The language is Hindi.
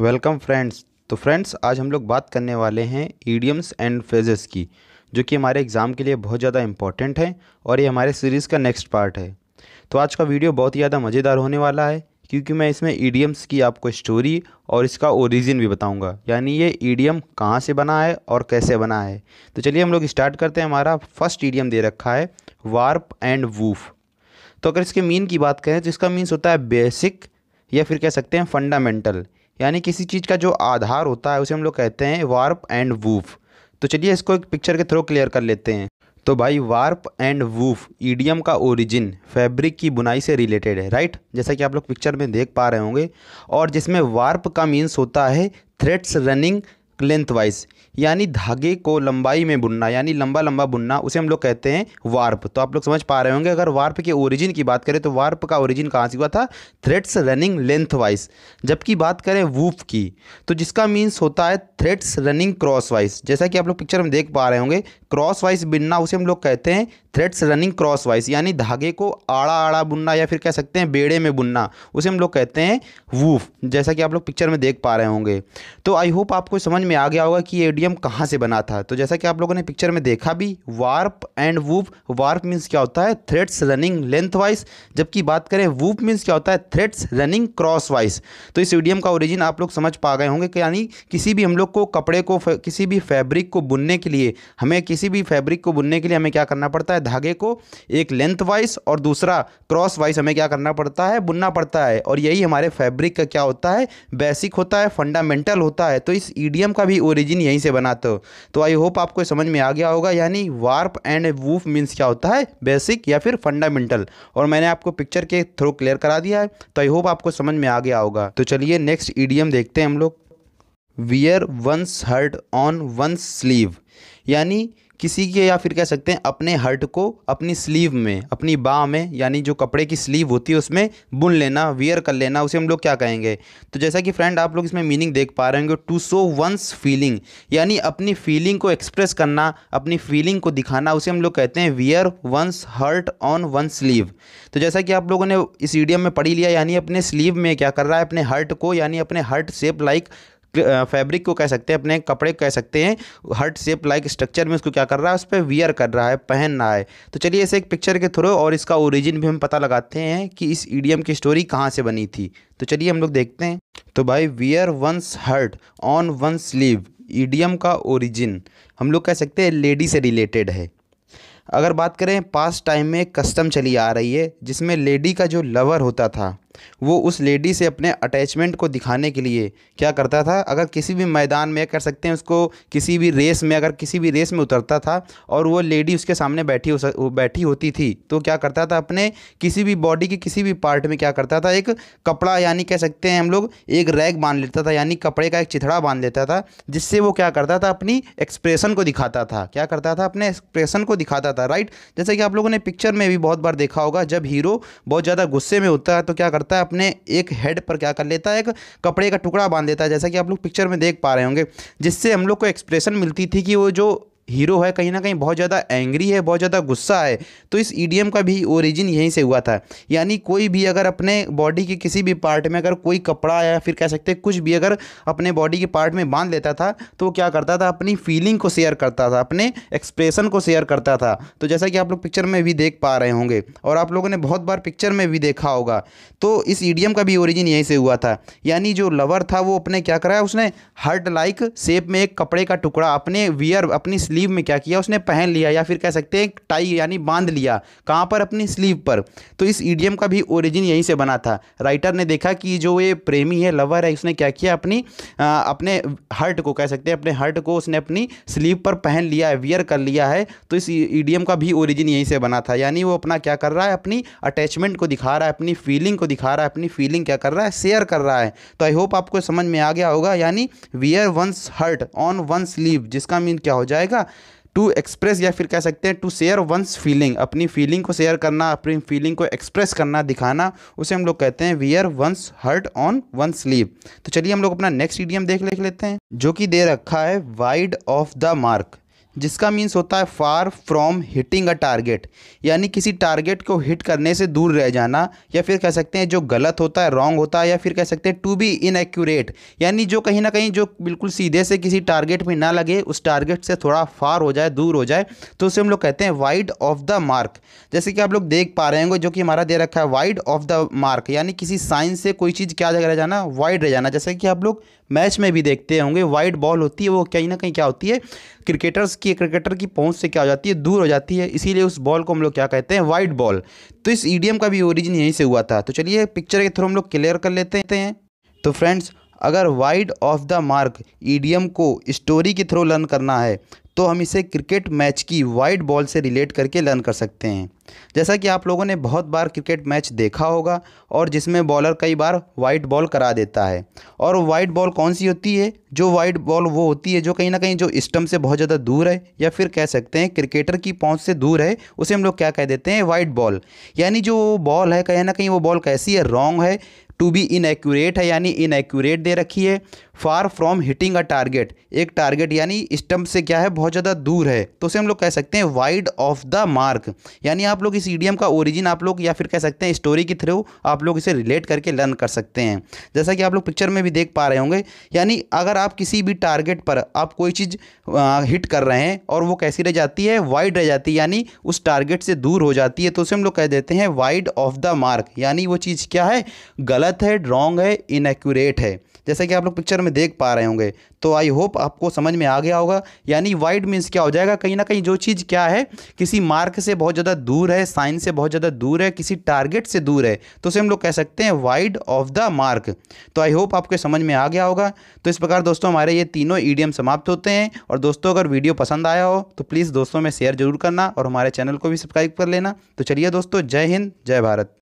वेलकम फ्रेंड्स तो फ्रेंड्स आज हम लोग बात करने वाले हैं ईडियम्स एंड फ्रेजेस की जो कि हमारे एग्ज़ाम के लिए बहुत ज़्यादा इंपॉर्टेंट है और ये हमारे सीरीज़ का नेक्स्ट पार्ट है तो आज का वीडियो बहुत ही ज़्यादा मज़ेदार होने वाला है क्योंकि मैं इसमें ईडियम्स की आपको स्टोरी और इसका ओरिजिन भी बताऊँगा यानी ये ईडियम कहाँ से बना है और कैसे बना है तो चलिए हम लोग स्टार्ट करते हैं हमारा फर्स्ट ईडियम दे रखा है वार्प एंड वूफ तो अगर इसके मीन की बात करें तो इसका मीन्स होता है बेसिक या फिर कह सकते हैं फंडामेंटल यानी किसी चीज़ का जो आधार होता है उसे हम लोग कहते हैं वार्प एंड वूफ तो चलिए इसको एक पिक्चर के थ्रू क्लियर कर लेते हैं तो भाई वार्प एंड वूफ ईडीएम का ओरिजिन फैब्रिक की बुनाई से रिलेटेड है राइट जैसा कि आप लोग पिक्चर में देख पा रहे होंगे और जिसमें वार्प का मीन्स होता है थ्रेड्स रनिंग लेंथ वाइज यानी धागे को लंबाई में बुनना यानी लंबा लंबा बुनना उसे हम लोग कहते हैं वार्प तो आप लोग समझ पा रहे होंगे अगर वार्प के ओरिजिन की बात करें तो वार्प का ओरिजिन कहाँ से हुआ था थ्रेड्स रनिंग लेंथ वाइज जबकि बात करें वूफ की तो जिसका मीन्स होता है थ्रेड्स रनिंग क्रॉस वाइज जैसा कि आप लोग पिक्चर में देख पा रहे होंगे क्रॉस वाइज बुनना उसे हम लोग कहते हैं थ्रेड्स रनिंग क्रॉस वाइज यानी धागे को आड़ा आड़ा बुनना या फिर कह सकते हैं बेड़े में बुनना उसे हम लोग कहते हैं वूफ जैसा कि आप लोग पिक्चर में देख पा रहे होंगे तो आई होप आपको समझ में आ गया होगा कि ये एडियम कहाँ से बना था तो जैसा कि आप लोगों ने पिक्चर में देखा भी warp and woof warp means क्या होता है थ्रेड्स रनिंग लेंथ वाइज जबकि बात करें वूप मीन्स क्या होता है थ्रेड्स रनिंग क्रॉस वाइज तो इस एडियम का ओरिजिन आप लोग समझ पा गए होंगे कि यानी किसी भी हम लोग को कपड़े को किसी भी फैब्रिक को बुनने के लिए हमें किसी भी फैब्रिक को बुनने के लिए हमें क्या करना पड़ता है धागे को एक लेंथ वाइज और दूसरा क्रॉस वाइज हमें क्या करना पड़ता है बुनना पड़ता है और यही हमारे फैब्रिक का क्या होता है बेसिक होता है फंडामेंटल होता है तो इस ईडीएम का भी ओरिजिन यहीं से बना तो, तो आई होप आपको समझ में आ गया होगा यानी वार्प एंड वूफ मीन्स क्या होता है बेसिक या फिर फंडामेंटल और मैंने आपको पिक्चर के थ्रू क्लियर करा दिया है तो आई होप आपको समझ में आ गया होगा तो चलिए नेक्स्ट ईडीएम देखते हैं हम लोग wear one's heart on one's sleeve यानी किसी के या फिर कह सकते हैं अपने हर्ट को अपनी स्लीव में अपनी बाह में यानी जो कपड़े की स्लीव होती है उसमें बुन लेना वियर कर लेना उसे हम लोग क्या कहेंगे तो जैसा कि फ्रेंड आप लोग इसमें मीनिंग देख पा रहे होंगे टू सो वंस फीलिंग यानी अपनी फीलिंग को एक्सप्रेस करना अपनी फीलिंग को दिखाना उसे हम लोग कहते हैं wear one's heart on one sleeve तो जैसा कि आप लोगों ने इस ईडियम में पढ़ी लिया यानी अपने स्लीव में क्या कर रहा है अपने हर्ट को यानी अपने हर्ट सेप लाइक फैब्रिक को कह सकते हैं अपने कपड़े को कह सकते हैं हर्ट शेप लाइक स्ट्रक्चर में उसको क्या कर रहा है उस पर वियर कर रहा है पहन रहा है तो चलिए इसे एक पिक्चर के थ्रू और इसका ओरिजिन भी हम पता लगाते हैं कि इस ईडीएम की स्टोरी कहाँ से बनी थी तो चलिए हम लोग देखते हैं तो भाई wear one's heart on one sleeve EDM का ओरिजिन हम लोग कह सकते हैं लेडी से रिलेटेड है अगर बात करें पास्ट टाइम में कस्टम चली आ रही है जिसमें लेडी का जो लवर होता था वो उस लेडी से अपने अटैचमेंट को दिखाने के लिए क्या करता था अगर किसी भी मैदान में कर सकते हैं उसको किसी भी रेस में अगर किसी भी रेस में उतरता था और वो लेडी उसके सामने बैठी हो सक, बैठी होती थी तो क्या करता था अपने किसी भी बॉडी के किसी भी पार्ट में क्या करता था एक कपड़ा यानी कह सकते हैं हम लोग एक रैग बांध लेता था यानी कपड़े का एक चिथड़ा बांध लेता था जिससे वो क्या करता था अपनी एक्सप्रेशन को दिखाता था क्या करता था अपने एक्सप्रेशन को दिखाता था राइट जैसे कि आप लोगों ने पिक्चर में भी बहुत बार देखा होगा जब हीरो बहुत ज़्यादा गुस्से में होता है तो क्या करता करता है अपने एक हेड पर क्या कर लेता है एक कपड़े का टुकड़ा बांध देता है जैसा कि आप लोग पिक्चर में देख पा रहे होंगे जिससे हम लोग को एक्सप्रेशन मिलती थी कि वो जो हीरो है कहीं ना कहीं बहुत ज़्यादा एंग्री है बहुत ज़्यादा गुस्सा है तो इस ईडीएम का भी ओरिजिन यहीं से हुआ था यानी कोई भी अगर अपने बॉडी के किसी भी पार्ट में अगर कोई कपड़ा या फिर कह सकते हैं कुछ भी अगर अपने बॉडी के पार्ट में बांध लेता था तो वो क्या करता था अपनी फीलिंग को शेयर करता था अपने एक्सप्रेशन को शेयर करता था तो जैसा कि आप लोग पिक्चर में भी देख पा रहे होंगे और आप लोगों ने बहुत बार पिक्चर में भी देखा होगा तो इस ईडियम का भी ओरिजिन यहीं से हुआ था यानी जो लवर था वो अपने क्या कराया उसने हर्ट लाइक शेप में एक कपड़े का टुकड़ा अपने वियर अपनी स्लीव में क्या किया उसने पहन लिया या फिर कह सकते हैं टाई यानी बांध लिया कहाँ पर अपनी स्लीव पर तो इस ईडियम का भी ओरिजिन यहीं से बना था राइटर ने देखा कि जो ये प्रेमी है लवर है उसने क्या किया अपनी आ, अपने हर्ट को कह सकते हैं अपने हर्ट को उसने अपनी स्लीव पर पहन लिया है वियर कर लिया है तो इस ईडियम का भी ओरिजिन यहीं से बना था यानी वो अपना क्या कर रहा है अपनी अटैचमेंट को दिखा रहा है अपनी फीलिंग को दिखा रहा है अपनी फीलिंग क्या कर रहा है शेयर कर रहा है तो आई होप आपको समझ में आ गया होगा यानी wear one's heart on one sleeve जिसका मीन क्या हो जाएगा टू एक्सप्रेस या फिर कह सकते हैं टू शेयर वंस फीलिंग अपनी फीलिंग को शेयर करना अपनी फीलिंग को एक्सप्रेस करना दिखाना उसे हम लोग कहते हैं wear one's heart on one sleeve तो चलिए हम लोग अपना नेक्स्ट ईडियम देख लेख लेते हैं जो कि दे रखा है वाइड ऑफ द मार्क जिसका मीन्स होता है far from hitting a target यानी किसी टारगेट को हिट करने से दूर रह जाना या फिर कह सकते हैं जो गलत होता है रॉन्ग होता है या फिर कह सकते हैं टू बी इनएक्यूरेट यानी जो कहीं ना कहीं जो बिल्कुल सीधे से किसी टारगेट में ना लगे उस टारगेट से थोड़ा फार हो जाए दूर हो जाए तो उसे हम लोग कहते हैं वाइड ऑफ द मार्क जैसे कि आप लोग देख पा रहे होंगे जो कि हमारा दे रखा है वाइड ऑफ द मार्क यानी किसी साइंस से कोई चीज़ क्या रह जाना वाइड रह जाना जैसे कि आप लोग मैच में भी देखते होंगे वाइड बॉल होती है वो कहीं ना कहीं क्या होती है क्रिकेटर्स की क्रिकेटर की पहुंच से क्या हो जाती है दूर हो जाती है इसीलिए उस बॉल को हम लोग क्या कहते हैं वाइड बॉल तो इस ईडीएम का भी ओरिजिन यहीं से हुआ था तो चलिए पिक्चर के थ्रू हम लोग क्लियर कर लेते हैं तो फ्रेंड्स अगर wide of the mark idiom को स्टोरी के थ्रू लर्न करना है तो हम इसे क्रिकेट मैच की वाइड बॉल से रिलेट करके लर्न कर सकते हैं जैसा कि आप लोगों ने बहुत बार क्रिकेट मैच देखा होगा और जिसमें बॉलर कई बार वाइट बॉल करा देता है और वाइट बॉल कौन सी होती है जो वाइट बॉल वो होती है जो कहीं ना कहीं जो स्टम्प से बहुत ज़्यादा दूर है या फिर कह सकते हैं क्रिकेटर की पहुँच से दूर है उसे हम लोग क्या कह देते हैं वाइट बॉल यानी जो बॉल है कहीं ना कहीं वो बॉल कैसी है रॉन्ग है टू बी इनएक्यूरेट है यानी इनएक्यूरेट दे रखी है far from hitting a target एक टारगेट यानी स्टम्प से क्या है बहुत ज़्यादा दूर है तो उसे हम लोग कह सकते हैं वाइड ऑफ द मार्क यानी आप लोग इस ईडीएम का ओरिजिन आप लोग या फिर कह सकते हैं स्टोरी के थ्रू आप लोग इसे रिलेट करके लर्न कर सकते हैं जैसा कि आप लोग पिक्चर में भी देख पा रहे होंगे यानी अगर आप किसी भी टारगेट पर आप कोई चीज़ हिट कर रहे हैं और वो कैसी रह जाती है वाइड रह जाती है यानी उस टारगेट से दूर हो जाती है तो उसे हम लोग कह देते हैं वाइड ऑफ द मार्क यानी वो चीज़ क्या है गलत है रॉन्ग है इनएक्यूरेट है जैसे कि आप लोग पिक्चर में देख पा रहे होंगे तो आई होप आपको समझ में आ गया होगा यानी वाइड मीन्स क्या हो जाएगा कहीं ना कहीं जो चीज़ क्या है किसी मार्क से बहुत ज़्यादा दूर है साइन से बहुत ज़्यादा दूर है किसी टारगेट से दूर है तो उसे हम लोग कह सकते हैं वाइड ऑफ द मार्क तो आई होप आपके समझ में आ गया होगा तो इस प्रकार दोस्तों हमारे ये तीनों ईडीएम समाप्त होते हैं और दोस्तों अगर वीडियो पसंद आया हो तो प्लीज़ दोस्तों में शेयर जरूर करना और हमारे चैनल को भी सब्सक्राइब कर लेना तो चलिए दोस्तों जय हिंद जय भारत